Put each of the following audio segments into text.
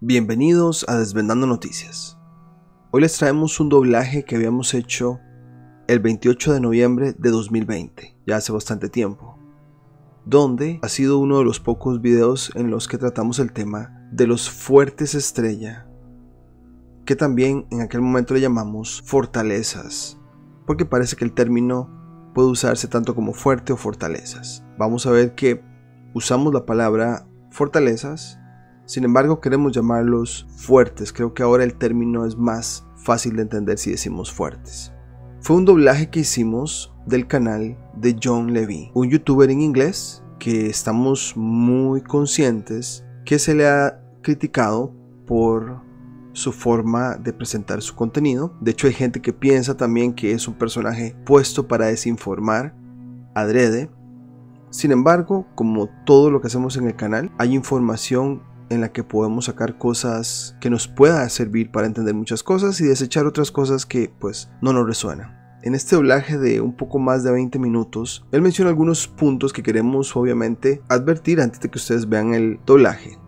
Bienvenidos a Desvendando Noticias. Hoy les traemos un doblaje que habíamos hecho el 28 de noviembre de 2020, ya hace bastante tiempo, donde ha sido uno de los pocos videos en los que tratamos el tema de los fuertes estrella, que también en aquel momento le llamamos fortalezas, porque parece que el término puede usarse tanto como fuerte o fortalezas. Vamos a ver que usamos la palabra fortalezas sin embargo, queremos llamarlos fuertes. Creo que ahora el término es más fácil de entender si decimos fuertes. Fue un doblaje que hicimos del canal de John Levy, un youtuber en inglés que estamos muy conscientes que se le ha criticado por su forma de presentar su contenido. De hecho, hay gente que piensa también que es un personaje puesto para desinformar adrede. Sin embargo, como todo lo que hacemos en el canal, hay información en la que podemos sacar cosas que nos pueda servir para entender muchas cosas y desechar otras cosas que pues no nos resuenan. En este doblaje de un poco más de 20 minutos, él menciona algunos puntos que queremos obviamente advertir antes de que ustedes vean el doblaje.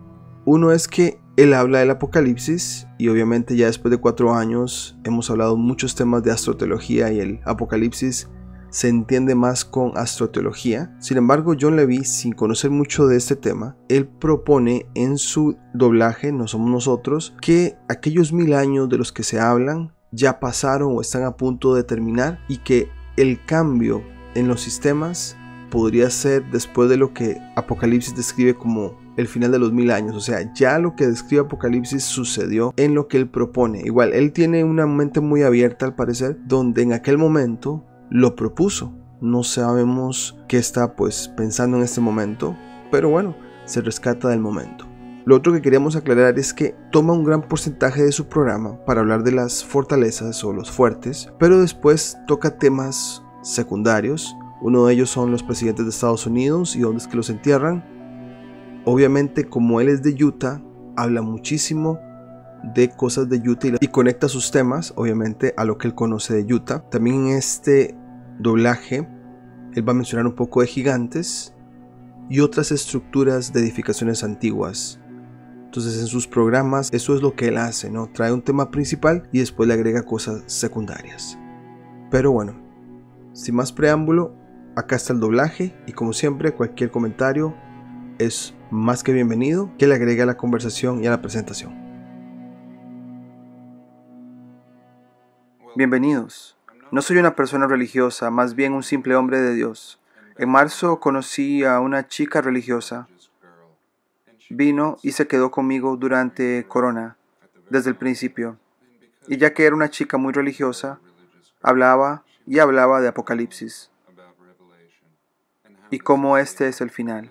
Uno es que él habla del apocalipsis y obviamente ya después de cuatro años hemos hablado muchos temas de astroteología y el apocalipsis se entiende más con astroteología. Sin embargo, John Levy, sin conocer mucho de este tema, él propone en su doblaje, No somos nosotros, que aquellos mil años de los que se hablan ya pasaron o están a punto de terminar y que el cambio en los sistemas podría ser después de lo que Apocalipsis describe como el final de los mil años. O sea, ya lo que describe Apocalipsis sucedió en lo que él propone. Igual, él tiene una mente muy abierta al parecer, donde en aquel momento lo propuso. No sabemos qué está pues pensando en este momento, pero bueno, se rescata del momento. Lo otro que queríamos aclarar es que toma un gran porcentaje de su programa para hablar de las fortalezas o los fuertes, pero después toca temas secundarios. Uno de ellos son los presidentes de Estados Unidos y dónde es que los entierran. Obviamente, como él es de Utah, habla muchísimo de cosas de Utah y conecta sus temas, obviamente, a lo que él conoce de Utah. También en este doblaje, él va a mencionar un poco de gigantes y otras estructuras de edificaciones antiguas. Entonces en sus programas eso es lo que él hace, ¿no? Trae un tema principal y después le agrega cosas secundarias. Pero bueno, sin más preámbulo, acá está el doblaje y como siempre cualquier comentario es más que bienvenido que le agregue a la conversación y a la presentación. Bienvenidos. No soy una persona religiosa, más bien un simple hombre de Dios. En marzo conocí a una chica religiosa. Vino y se quedó conmigo durante Corona, desde el principio. Y ya que era una chica muy religiosa, hablaba y hablaba de Apocalipsis y cómo este es el final.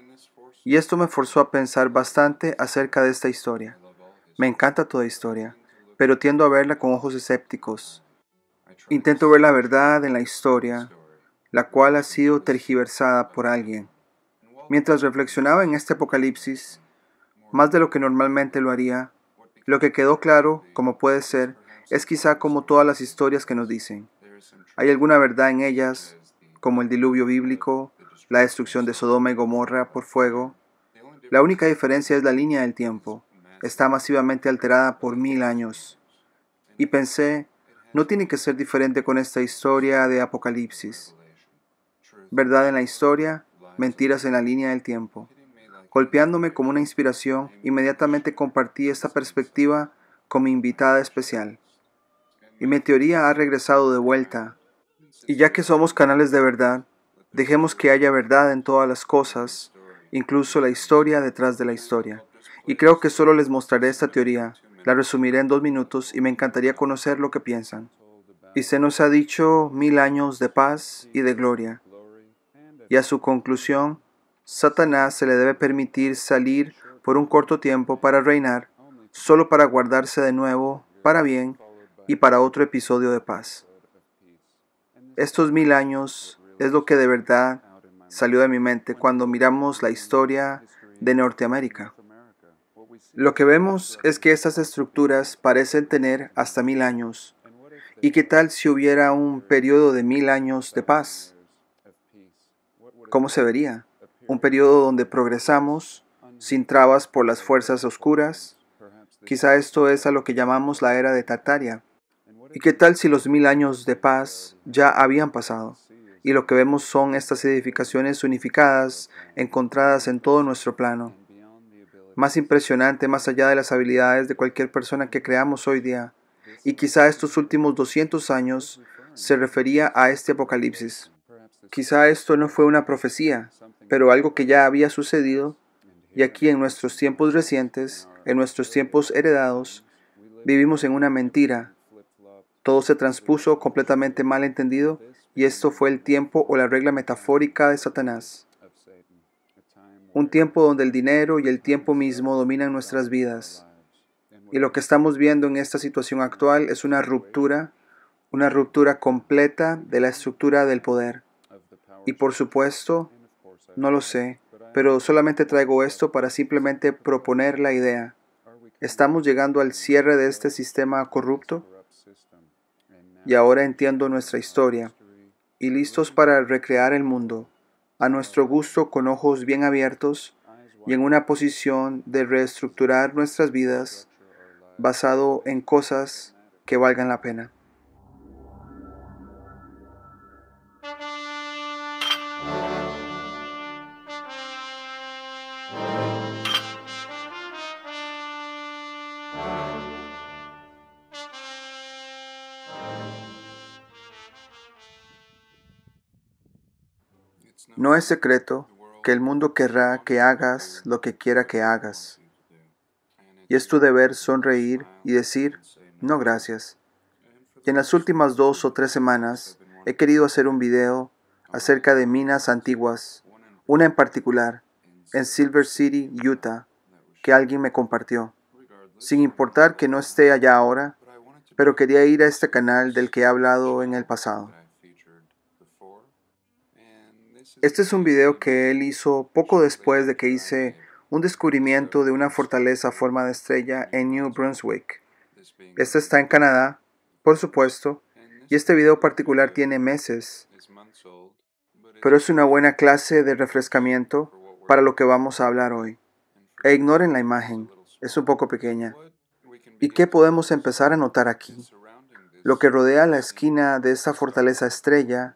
Y esto me forzó a pensar bastante acerca de esta historia. Me encanta toda historia, pero tiendo a verla con ojos escépticos. Intento ver la verdad en la historia, la cual ha sido tergiversada por alguien. Mientras reflexionaba en este apocalipsis, más de lo que normalmente lo haría, lo que quedó claro, como puede ser, es quizá como todas las historias que nos dicen. Hay alguna verdad en ellas, como el diluvio bíblico, la destrucción de Sodoma y Gomorra por fuego. La única diferencia es la línea del tiempo. Está masivamente alterada por mil años. Y pensé, no tiene que ser diferente con esta historia de Apocalipsis. Verdad en la historia, mentiras en la línea del tiempo. Golpeándome como una inspiración, inmediatamente compartí esta perspectiva con mi invitada especial. Y mi teoría ha regresado de vuelta. Y ya que somos canales de verdad, dejemos que haya verdad en todas las cosas, incluso la historia detrás de la historia. Y creo que solo les mostraré esta teoría, la resumiré en dos minutos y me encantaría conocer lo que piensan. Y se nos ha dicho mil años de paz y de gloria. Y a su conclusión, Satanás se le debe permitir salir por un corto tiempo para reinar, solo para guardarse de nuevo para bien y para otro episodio de paz. Estos mil años es lo que de verdad salió de mi mente cuando miramos la historia de Norteamérica. Lo que vemos es que estas estructuras parecen tener hasta mil años. ¿Y qué tal si hubiera un periodo de mil años de paz? ¿Cómo se vería? Un periodo donde progresamos sin trabas por las fuerzas oscuras. Quizá esto es a lo que llamamos la era de Tartaria. ¿Y qué tal si los mil años de paz ya habían pasado? Y lo que vemos son estas edificaciones unificadas encontradas en todo nuestro plano más impresionante, más allá de las habilidades de cualquier persona que creamos hoy día. Y quizá estos últimos 200 años se refería a este apocalipsis. Quizá esto no fue una profecía, pero algo que ya había sucedido, y aquí en nuestros tiempos recientes, en nuestros tiempos heredados, vivimos en una mentira. Todo se transpuso completamente mal entendido, y esto fue el tiempo o la regla metafórica de Satanás. Un tiempo donde el dinero y el tiempo mismo dominan nuestras vidas. Y lo que estamos viendo en esta situación actual es una ruptura, una ruptura completa de la estructura del poder. Y por supuesto, no lo sé, pero solamente traigo esto para simplemente proponer la idea. Estamos llegando al cierre de este sistema corrupto y ahora entiendo nuestra historia y listos para recrear el mundo a nuestro gusto con ojos bien abiertos y en una posición de reestructurar nuestras vidas basado en cosas que valgan la pena. No es secreto que el mundo querrá que hagas lo que quiera que hagas. Y es tu deber sonreír y decir, no gracias. en las últimas dos o tres semanas he querido hacer un video acerca de minas antiguas, una en particular, en Silver City, Utah, que alguien me compartió. Sin importar que no esté allá ahora, pero quería ir a este canal del que he hablado en el pasado. Este es un video que él hizo poco después de que hice un descubrimiento de una fortaleza a forma de estrella en New Brunswick. Esta está en Canadá, por supuesto, y este video particular tiene meses, pero es una buena clase de refrescamiento para lo que vamos a hablar hoy. E ignoren la imagen, es un poco pequeña. ¿Y qué podemos empezar a notar aquí? Lo que rodea la esquina de esta fortaleza estrella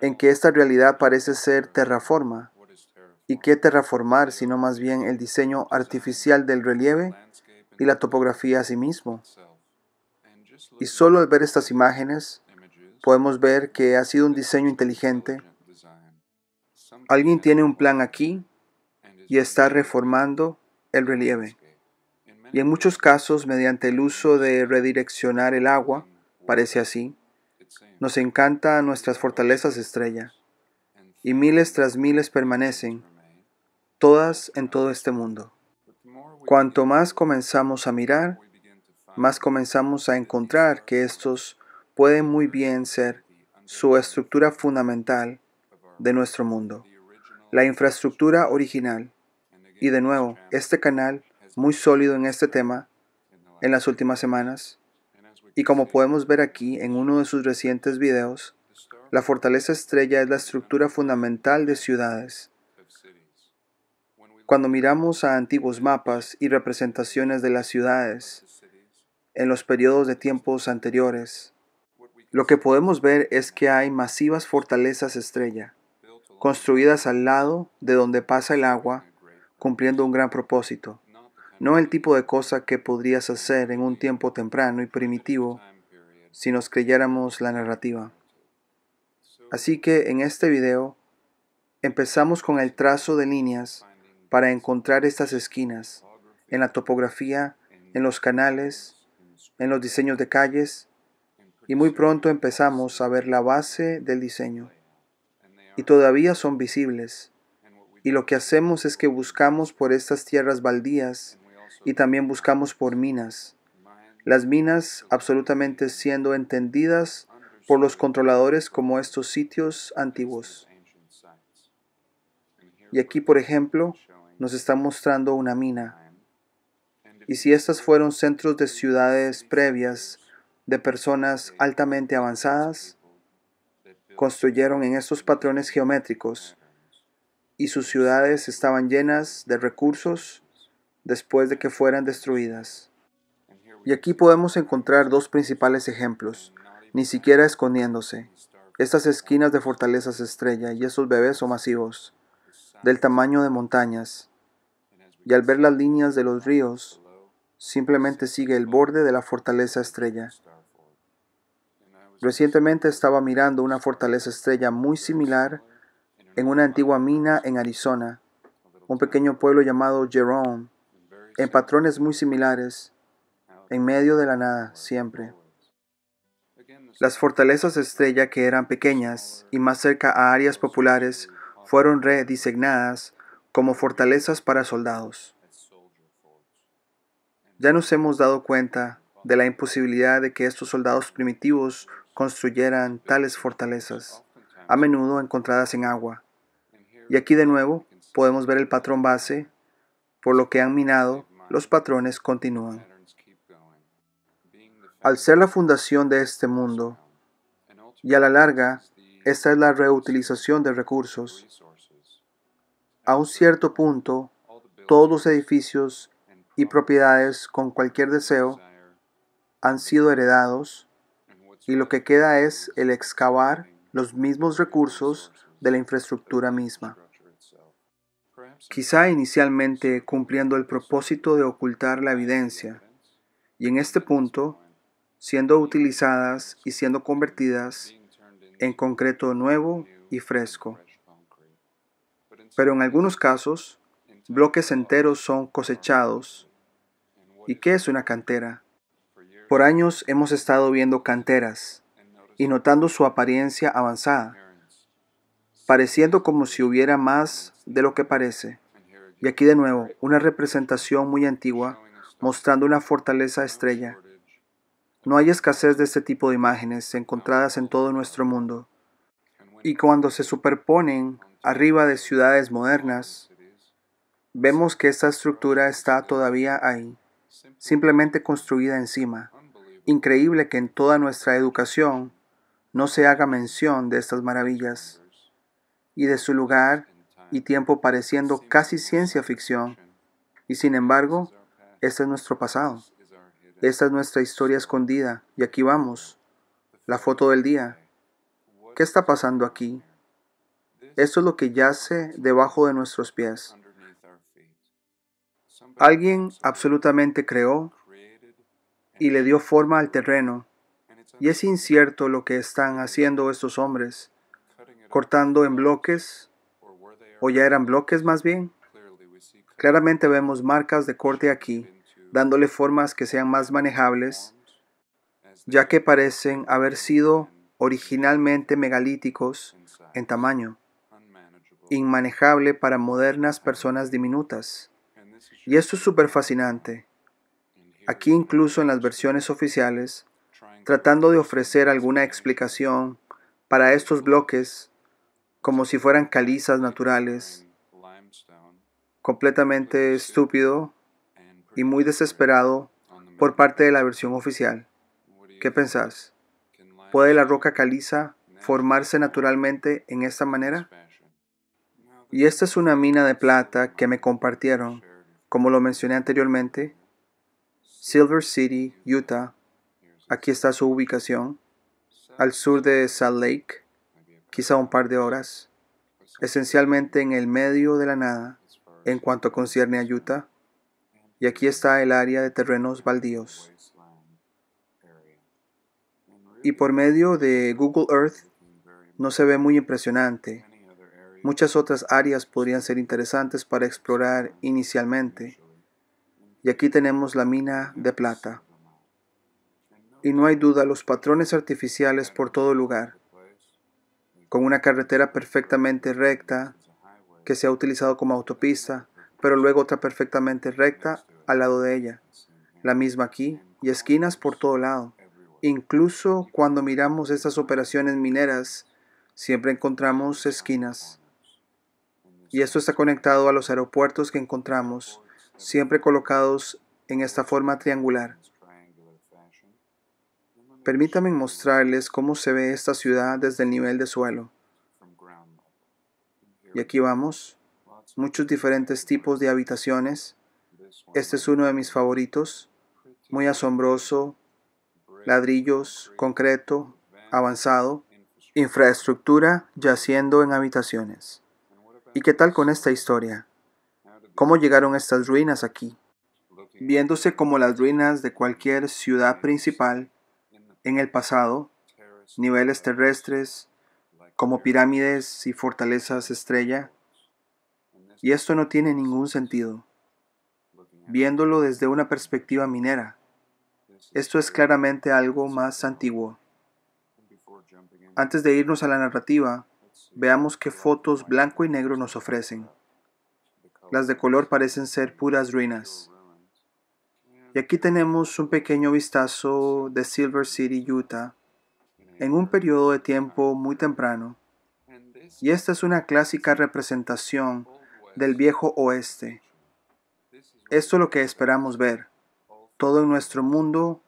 en que esta realidad parece ser terraforma. ¿Y qué terraformar sino más bien el diseño artificial del relieve y la topografía a sí mismo? Y solo al ver estas imágenes podemos ver que ha sido un diseño inteligente. Alguien tiene un plan aquí y está reformando el relieve. Y en muchos casos, mediante el uso de redireccionar el agua, parece así, nos encanta nuestras fortalezas estrella, y miles tras miles permanecen, todas en todo este mundo. Cuanto más comenzamos a mirar, más comenzamos a encontrar que estos pueden muy bien ser su estructura fundamental de nuestro mundo, la infraestructura original. Y de nuevo, este canal, muy sólido en este tema, en las últimas semanas, y como podemos ver aquí en uno de sus recientes videos, la fortaleza estrella es la estructura fundamental de ciudades. Cuando miramos a antiguos mapas y representaciones de las ciudades en los periodos de tiempos anteriores, lo que podemos ver es que hay masivas fortalezas estrella, construidas al lado de donde pasa el agua, cumpliendo un gran propósito no el tipo de cosa que podrías hacer en un tiempo temprano y primitivo si nos creyéramos la narrativa. Así que en este video empezamos con el trazo de líneas para encontrar estas esquinas en la topografía, en los canales, en los diseños de calles y muy pronto empezamos a ver la base del diseño. Y todavía son visibles. Y lo que hacemos es que buscamos por estas tierras baldías y también buscamos por minas. Las minas absolutamente siendo entendidas por los controladores como estos sitios antiguos. Y aquí, por ejemplo, nos están mostrando una mina. Y si estas fueron centros de ciudades previas de personas altamente avanzadas, construyeron en estos patrones geométricos y sus ciudades estaban llenas de recursos después de que fueran destruidas. Y aquí podemos encontrar dos principales ejemplos, ni siquiera escondiéndose. Estas esquinas de fortalezas estrella y esos bebés o masivos, del tamaño de montañas. Y al ver las líneas de los ríos, simplemente sigue el borde de la fortaleza estrella. Recientemente estaba mirando una fortaleza estrella muy similar en una antigua mina en Arizona, un pequeño pueblo llamado Jerome, en patrones muy similares, en medio de la nada, siempre. Las fortalezas estrella que eran pequeñas y más cerca a áreas populares fueron rediseñadas como fortalezas para soldados. Ya nos hemos dado cuenta de la imposibilidad de que estos soldados primitivos construyeran tales fortalezas, a menudo encontradas en agua. Y aquí de nuevo podemos ver el patrón base por lo que han minado los patrones continúan. Al ser la fundación de este mundo, y a la larga, esta es la reutilización de recursos. A un cierto punto, todos los edificios y propiedades con cualquier deseo han sido heredados y lo que queda es el excavar los mismos recursos de la infraestructura misma quizá inicialmente cumpliendo el propósito de ocultar la evidencia, y en este punto siendo utilizadas y siendo convertidas en concreto nuevo y fresco. Pero en algunos casos, bloques enteros son cosechados. ¿Y qué es una cantera? Por años hemos estado viendo canteras y notando su apariencia avanzada pareciendo como si hubiera más de lo que parece. Y aquí de nuevo, una representación muy antigua mostrando una fortaleza estrella. No hay escasez de este tipo de imágenes encontradas en todo nuestro mundo. Y cuando se superponen arriba de ciudades modernas, vemos que esta estructura está todavía ahí, simplemente construida encima. Increíble que en toda nuestra educación no se haga mención de estas maravillas y de su lugar y tiempo pareciendo casi ciencia ficción. Y sin embargo, este es nuestro pasado. Esta es nuestra historia escondida y aquí vamos. La foto del día. ¿Qué está pasando aquí? Esto es lo que yace debajo de nuestros pies. Alguien absolutamente creó y le dio forma al terreno. Y es incierto lo que están haciendo estos hombres cortando en bloques, o ya eran bloques más bien. Claramente vemos marcas de corte aquí, dándole formas que sean más manejables, ya que parecen haber sido originalmente megalíticos en tamaño, inmanejable para modernas personas diminutas. Y esto es súper fascinante. Aquí incluso en las versiones oficiales, tratando de ofrecer alguna explicación para estos bloques, como si fueran calizas naturales, completamente estúpido y muy desesperado por parte de la versión oficial. ¿Qué pensás? ¿Puede la roca caliza formarse naturalmente en esta manera? Y esta es una mina de plata que me compartieron, como lo mencioné anteriormente. Silver City, Utah. Aquí está su ubicación, al sur de Salt Lake quizá un par de horas, esencialmente en el medio de la nada en cuanto concierne a Utah. Y aquí está el área de terrenos baldíos. Y por medio de Google Earth no se ve muy impresionante. Muchas otras áreas podrían ser interesantes para explorar inicialmente. Y aquí tenemos la mina de plata. Y no hay duda, los patrones artificiales por todo lugar con una carretera perfectamente recta que se ha utilizado como autopista, pero luego otra perfectamente recta al lado de ella. La misma aquí y esquinas por todo lado. Incluso cuando miramos estas operaciones mineras, siempre encontramos esquinas. Y esto está conectado a los aeropuertos que encontramos, siempre colocados en esta forma triangular. Permítame mostrarles cómo se ve esta ciudad desde el nivel de suelo. Y aquí vamos. Muchos diferentes tipos de habitaciones. Este es uno de mis favoritos. Muy asombroso. Ladrillos, concreto, avanzado. Infraestructura yaciendo en habitaciones. ¿Y qué tal con esta historia? ¿Cómo llegaron estas ruinas aquí? Viéndose como las ruinas de cualquier ciudad principal, en el pasado, niveles terrestres como pirámides y fortalezas estrella. Y esto no tiene ningún sentido. Viéndolo desde una perspectiva minera, esto es claramente algo más antiguo. Antes de irnos a la narrativa, veamos qué fotos blanco y negro nos ofrecen. Las de color parecen ser puras ruinas. Y aquí tenemos un pequeño vistazo de Silver City, Utah, en un periodo de tiempo muy temprano. Y esta es una clásica representación del viejo oeste. Esto es lo que esperamos ver. Todo en nuestro mundo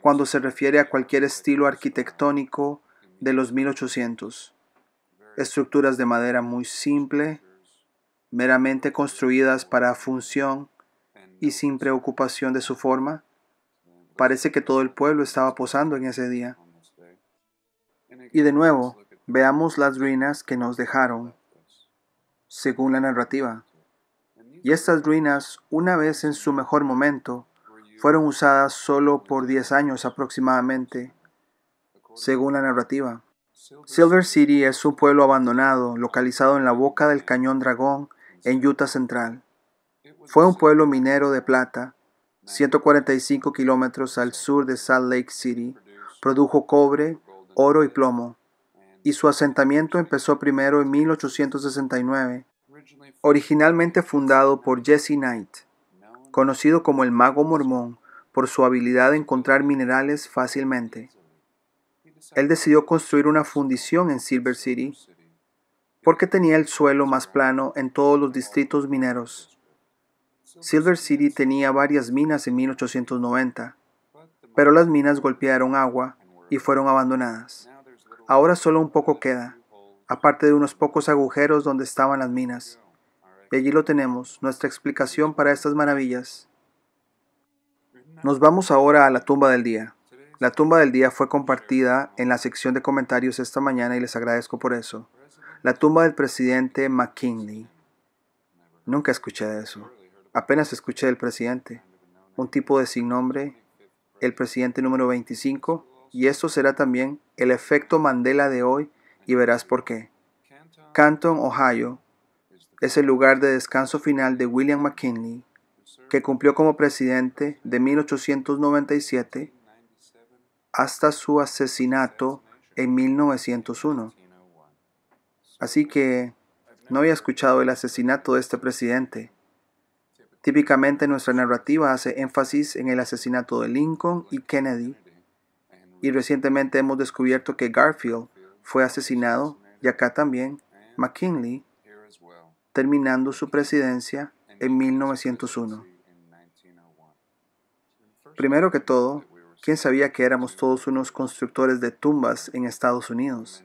cuando se refiere a cualquier estilo arquitectónico de los 1800. Estructuras de madera muy simple, meramente construidas para función y sin preocupación de su forma. Parece que todo el pueblo estaba posando en ese día. Y de nuevo, veamos las ruinas que nos dejaron, según la narrativa. Y estas ruinas, una vez en su mejor momento, fueron usadas solo por 10 años aproximadamente, según la narrativa. Silver City es un pueblo abandonado, localizado en la boca del Cañón Dragón, en Utah Central. Fue un pueblo minero de plata, 145 kilómetros al sur de Salt Lake City. Produjo cobre, oro y plomo. Y su asentamiento empezó primero en 1869, originalmente fundado por Jesse Knight, conocido como el mago mormón por su habilidad de encontrar minerales fácilmente. Él decidió construir una fundición en Silver City porque tenía el suelo más plano en todos los distritos mineros. Silver City tenía varias minas en 1890, pero las minas golpearon agua y fueron abandonadas. Ahora solo un poco queda, aparte de unos pocos agujeros donde estaban las minas. Y allí lo tenemos, nuestra explicación para estas maravillas. Nos vamos ahora a la tumba del día. La tumba del día fue compartida en la sección de comentarios esta mañana y les agradezco por eso. La tumba del presidente McKinley. Nunca escuché eso. Apenas escuché del presidente, un tipo de sin nombre, el presidente número 25, y esto será también el efecto Mandela de hoy y verás por qué. Canton, Ohio, es el lugar de descanso final de William McKinley, que cumplió como presidente de 1897 hasta su asesinato en 1901. Así que no había escuchado el asesinato de este presidente. Típicamente nuestra narrativa hace énfasis en el asesinato de Lincoln y Kennedy, y recientemente hemos descubierto que Garfield fue asesinado y acá también McKinley, terminando su presidencia en 1901. Primero que todo, ¿quién sabía que éramos todos unos constructores de tumbas en Estados Unidos?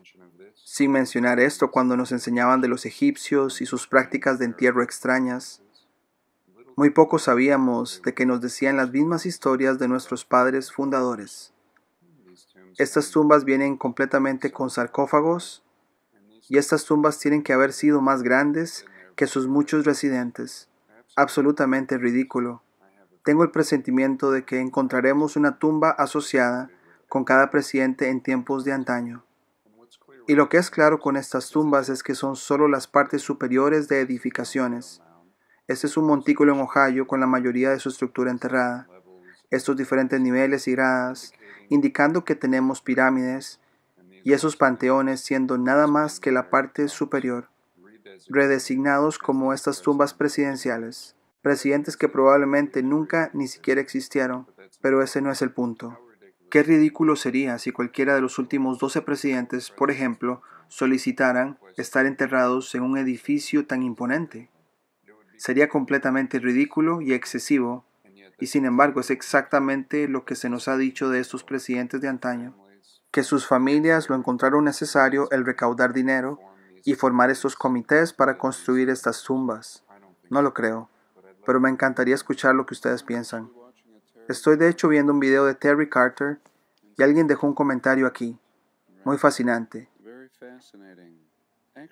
Sin mencionar esto cuando nos enseñaban de los egipcios y sus prácticas de entierro extrañas, muy poco sabíamos de que nos decían las mismas historias de nuestros padres fundadores. Estas tumbas vienen completamente con sarcófagos y estas tumbas tienen que haber sido más grandes que sus muchos residentes. Absolutamente ridículo. Tengo el presentimiento de que encontraremos una tumba asociada con cada presidente en tiempos de antaño. Y lo que es claro con estas tumbas es que son solo las partes superiores de edificaciones. Este es un montículo en Ohio con la mayoría de su estructura enterrada. Estos diferentes niveles y gradas, indicando que tenemos pirámides y esos panteones siendo nada más que la parte superior, redesignados como estas tumbas presidenciales, presidentes que probablemente nunca ni siquiera existieron, pero ese no es el punto. Qué ridículo sería si cualquiera de los últimos 12 presidentes, por ejemplo, solicitaran estar enterrados en un edificio tan imponente sería completamente ridículo y excesivo, y sin embargo es exactamente lo que se nos ha dicho de estos presidentes de antaño, que sus familias lo encontraron necesario el recaudar dinero y formar estos comités para construir estas tumbas. No lo creo, pero me encantaría escuchar lo que ustedes piensan. Estoy de hecho viendo un video de Terry Carter y alguien dejó un comentario aquí. Muy fascinante.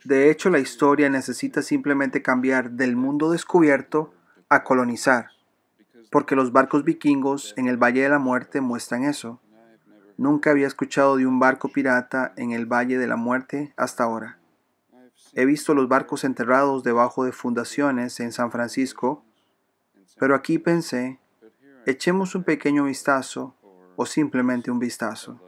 De hecho, la historia necesita simplemente cambiar del mundo descubierto a colonizar, porque los barcos vikingos en el Valle de la Muerte muestran eso. Nunca había escuchado de un barco pirata en el Valle de la Muerte hasta ahora. He visto los barcos enterrados debajo de fundaciones en San Francisco, pero aquí pensé, echemos un pequeño vistazo o simplemente un vistazo.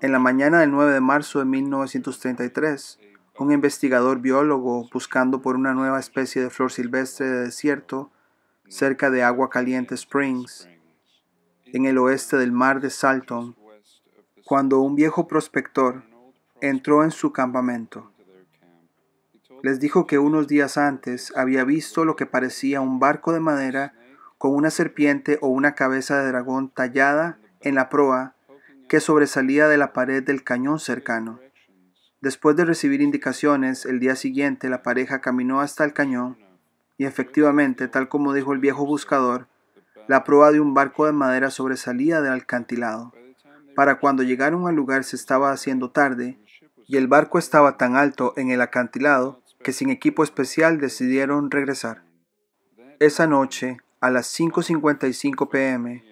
En la mañana del 9 de marzo de 1933, un investigador biólogo buscando por una nueva especie de flor silvestre de desierto cerca de Agua Caliente Springs, en el oeste del mar de Salton, cuando un viejo prospector entró en su campamento. Les dijo que unos días antes había visto lo que parecía un barco de madera con una serpiente o una cabeza de dragón tallada en la proa que sobresalía de la pared del cañón cercano. Después de recibir indicaciones, el día siguiente la pareja caminó hasta el cañón y efectivamente, tal como dijo el viejo buscador, la prueba de un barco de madera sobresalía del alcantilado. Para cuando llegaron al lugar se estaba haciendo tarde y el barco estaba tan alto en el acantilado que sin equipo especial decidieron regresar. Esa noche, a las 5.55 pm,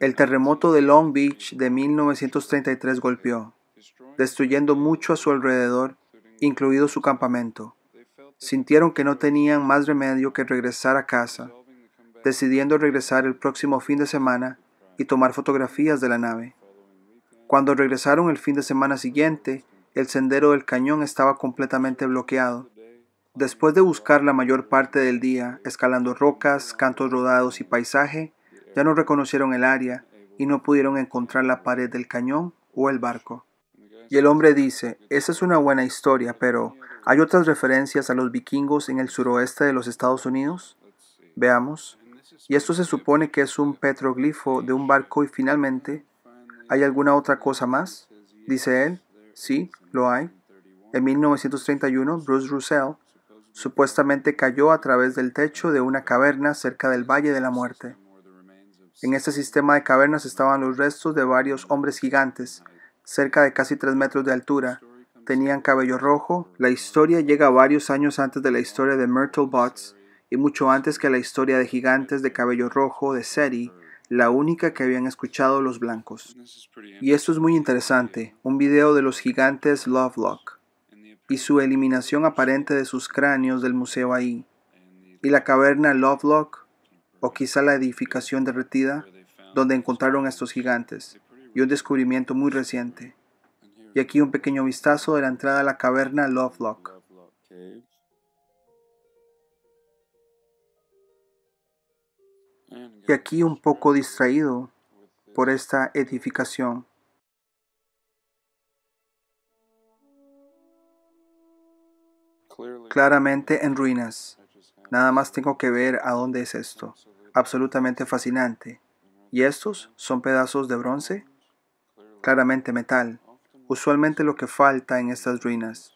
el terremoto de Long Beach de 1933 golpeó destruyendo mucho a su alrededor, incluido su campamento. Sintieron que no tenían más remedio que regresar a casa, decidiendo regresar el próximo fin de semana y tomar fotografías de la nave. Cuando regresaron el fin de semana siguiente, el sendero del cañón estaba completamente bloqueado. Después de buscar la mayor parte del día, escalando rocas, cantos rodados y paisaje, ya no reconocieron el área y no pudieron encontrar la pared del cañón o el barco. Y el hombre dice, esa es una buena historia, pero ¿hay otras referencias a los vikingos en el suroeste de los Estados Unidos? Veamos. Y esto se supone que es un petroglifo de un barco y finalmente, ¿hay alguna otra cosa más? Dice él, sí, lo hay. En 1931, Bruce Russell supuestamente cayó a través del techo de una caverna cerca del Valle de la Muerte. En este sistema de cavernas estaban los restos de varios hombres gigantes, cerca de casi 3 metros de altura. Tenían cabello rojo. La historia llega varios años antes de la historia de Myrtle Bots y mucho antes que la historia de gigantes de cabello rojo de Seri, la única que habían escuchado los blancos. Y esto es muy interesante, un video de los gigantes Lovelock y su eliminación aparente de sus cráneos del museo ahí, y la caverna Lovelock, o quizá la edificación derretida, donde encontraron a estos gigantes y un descubrimiento muy reciente. Y aquí un pequeño vistazo de la entrada a la caverna Lovelock. Y aquí un poco distraído por esta edificación. Claramente en ruinas. Nada más tengo que ver a dónde es esto. Absolutamente fascinante. ¿Y estos son pedazos de bronce? claramente metal, usualmente lo que falta en estas ruinas.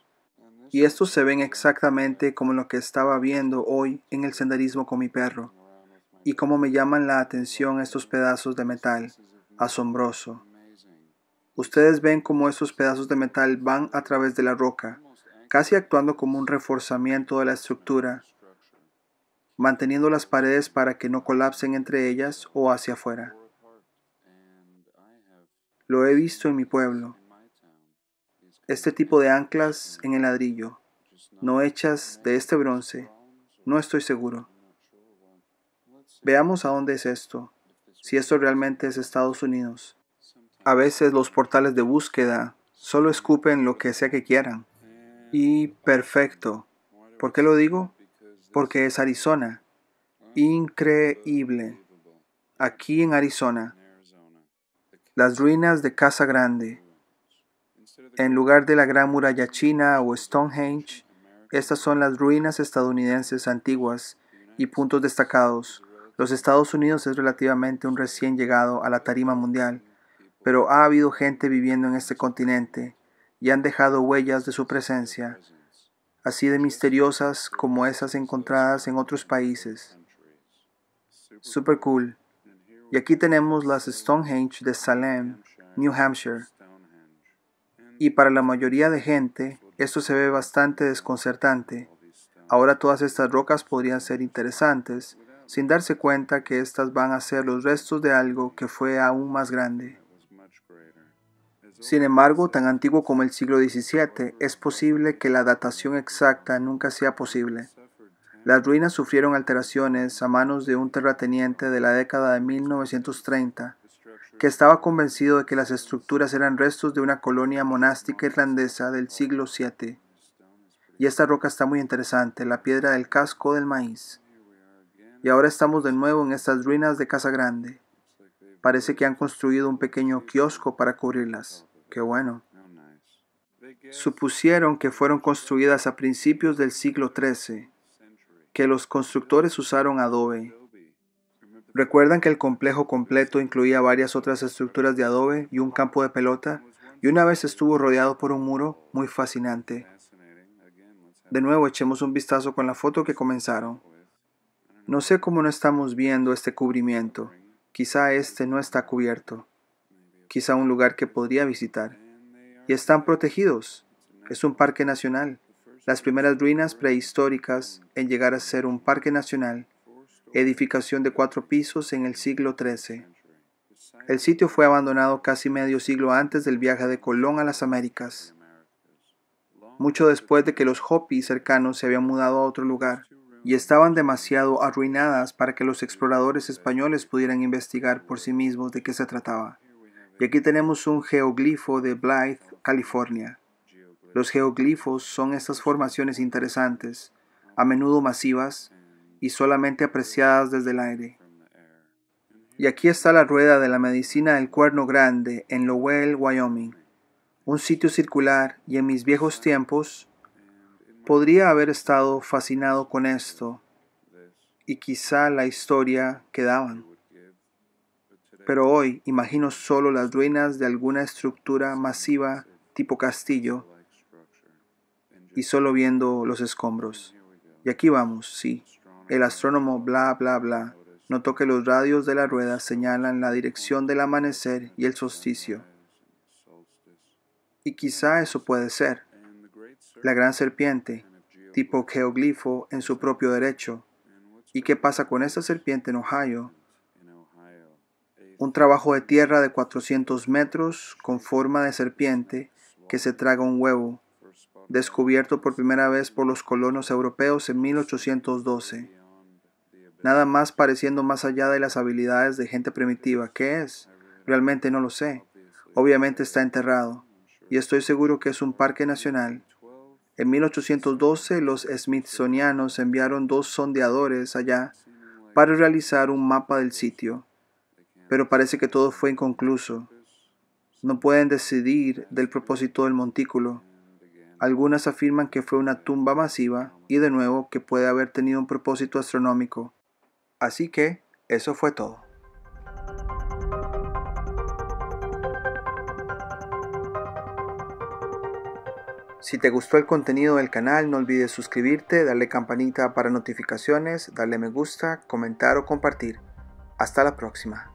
Y estos se ven exactamente como lo que estaba viendo hoy en el senderismo con mi perro, y cómo me llaman la atención estos pedazos de metal, asombroso. Ustedes ven cómo estos pedazos de metal van a través de la roca, casi actuando como un reforzamiento de la estructura, manteniendo las paredes para que no colapsen entre ellas o hacia afuera. Lo he visto en mi pueblo. Este tipo de anclas en el ladrillo, no hechas de este bronce, no estoy seguro. Veamos a dónde es esto, si esto realmente es Estados Unidos. A veces los portales de búsqueda solo escupen lo que sea que quieran. Y perfecto. ¿Por qué lo digo? Porque es Arizona. Increíble. Aquí en Arizona las ruinas de Casa Grande. En lugar de la Gran Muralla China o Stonehenge, estas son las ruinas estadounidenses antiguas y puntos destacados. Los Estados Unidos es relativamente un recién llegado a la tarima mundial, pero ha habido gente viviendo en este continente y han dejado huellas de su presencia, así de misteriosas como esas encontradas en otros países. Super cool. Y aquí tenemos las Stonehenge de Salem, New Hampshire. Y para la mayoría de gente, esto se ve bastante desconcertante. Ahora todas estas rocas podrían ser interesantes, sin darse cuenta que estas van a ser los restos de algo que fue aún más grande. Sin embargo, tan antiguo como el siglo XVII, es posible que la datación exacta nunca sea posible. Las ruinas sufrieron alteraciones a manos de un terrateniente de la década de 1930, que estaba convencido de que las estructuras eran restos de una colonia monástica irlandesa del siglo VII. Y esta roca está muy interesante, la piedra del casco del maíz. Y ahora estamos de nuevo en estas ruinas de Casa Grande. Parece que han construido un pequeño kiosco para cubrirlas. Qué bueno. Supusieron que fueron construidas a principios del siglo XIII que los constructores usaron adobe. ¿Recuerdan que el complejo completo incluía varias otras estructuras de adobe y un campo de pelota? Y una vez estuvo rodeado por un muro muy fascinante. De nuevo echemos un vistazo con la foto que comenzaron. No sé cómo no estamos viendo este cubrimiento. Quizá este no está cubierto. Quizá un lugar que podría visitar. Y están protegidos. Es un parque nacional las primeras ruinas prehistóricas en llegar a ser un parque nacional, edificación de cuatro pisos en el siglo XIII. El sitio fue abandonado casi medio siglo antes del viaje de Colón a las Américas, mucho después de que los Hopi cercanos se habían mudado a otro lugar y estaban demasiado arruinadas para que los exploradores españoles pudieran investigar por sí mismos de qué se trataba. Y aquí tenemos un geoglifo de Blythe, California. Los geoglifos son estas formaciones interesantes, a menudo masivas y solamente apreciadas desde el aire. Y aquí está la rueda de la medicina del cuerno grande en Lowell, Wyoming, un sitio circular y en mis viejos tiempos podría haber estado fascinado con esto y quizá la historia que daban. Pero hoy imagino solo las ruinas de alguna estructura masiva tipo castillo y solo viendo los escombros. Y aquí vamos, sí. El astrónomo bla bla bla notó que los radios de la rueda señalan la dirección del amanecer y el solsticio. Y quizá eso puede ser. La gran serpiente, tipo geoglifo en su propio derecho. ¿Y qué pasa con esta serpiente en Ohio? Un trabajo de tierra de 400 metros con forma de serpiente que se traga un huevo descubierto por primera vez por los colonos europeos en 1812. Nada más pareciendo más allá de las habilidades de gente primitiva. ¿Qué es? Realmente no lo sé. Obviamente está enterrado, y estoy seguro que es un parque nacional. En 1812 los smithsonianos enviaron dos sondeadores allá para realizar un mapa del sitio, pero parece que todo fue inconcluso. No pueden decidir del propósito del montículo. Algunas afirman que fue una tumba masiva y de nuevo que puede haber tenido un propósito astronómico. Así que, eso fue todo. Si te gustó el contenido del canal, no olvides suscribirte, darle campanita para notificaciones, darle me gusta, comentar o compartir. Hasta la próxima.